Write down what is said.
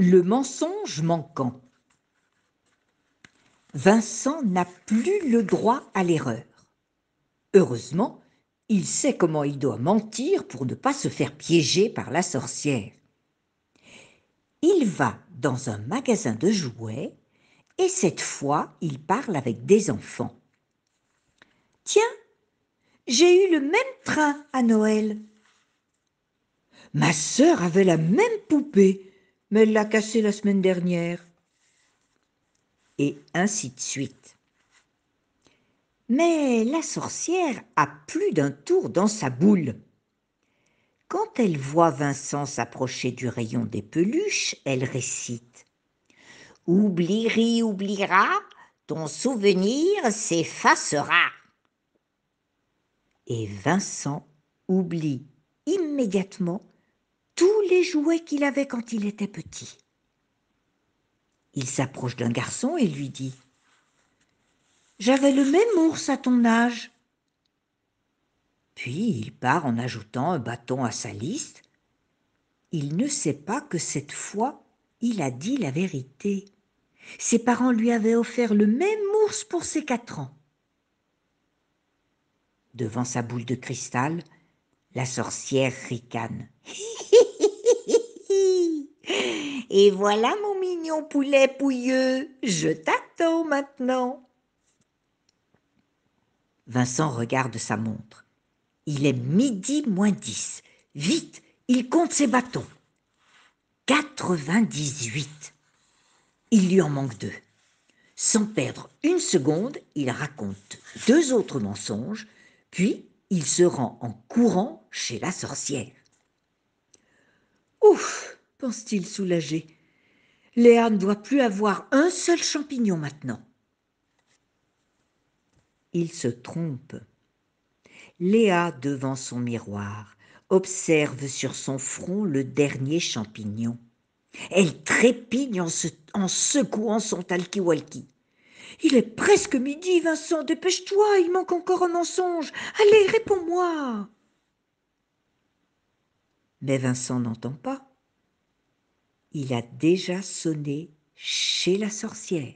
Le mensonge manquant. Vincent n'a plus le droit à l'erreur. Heureusement, il sait comment il doit mentir pour ne pas se faire piéger par la sorcière. Il va dans un magasin de jouets et cette fois, il parle avec des enfants. Tiens, j'ai eu le même train à Noël. Ma sœur avait la même poupée, mais elle l'a cassé la semaine dernière. Et ainsi de suite. Mais la sorcière a plus d'un tour dans sa boule. Quand elle voit Vincent s'approcher du rayon des peluches, elle récite Oublieri oubliera, ton souvenir s'effacera. Et Vincent oublie immédiatement tous les jouets qu'il avait quand il était petit. Il s'approche d'un garçon et lui dit ⁇ J'avais le même ours à ton âge !⁇ Puis il part en ajoutant un bâton à sa liste. Il ne sait pas que cette fois, il a dit la vérité. Ses parents lui avaient offert le même ours pour ses quatre ans. Devant sa boule de cristal, la sorcière ricane. Et voilà mon mignon poulet pouilleux, je t'attends maintenant. Vincent regarde sa montre. Il est midi moins dix. Vite, il compte ses bâtons. 98. Il lui en manque deux. Sans perdre une seconde, il raconte deux autres mensonges, puis il se rend en courant chez la sorcière. Ouf pense-t-il soulagé. Léa ne doit plus avoir un seul champignon maintenant. Il se trompe. Léa, devant son miroir, observe sur son front le dernier champignon. Elle trépigne en, secouant son talkie Il est presque midi, Vincent, dépêche-toi, il manque encore un mensonge. Allez, réponds-moi. Mais Vincent n'entend pas il a déjà sonné chez la sorcière.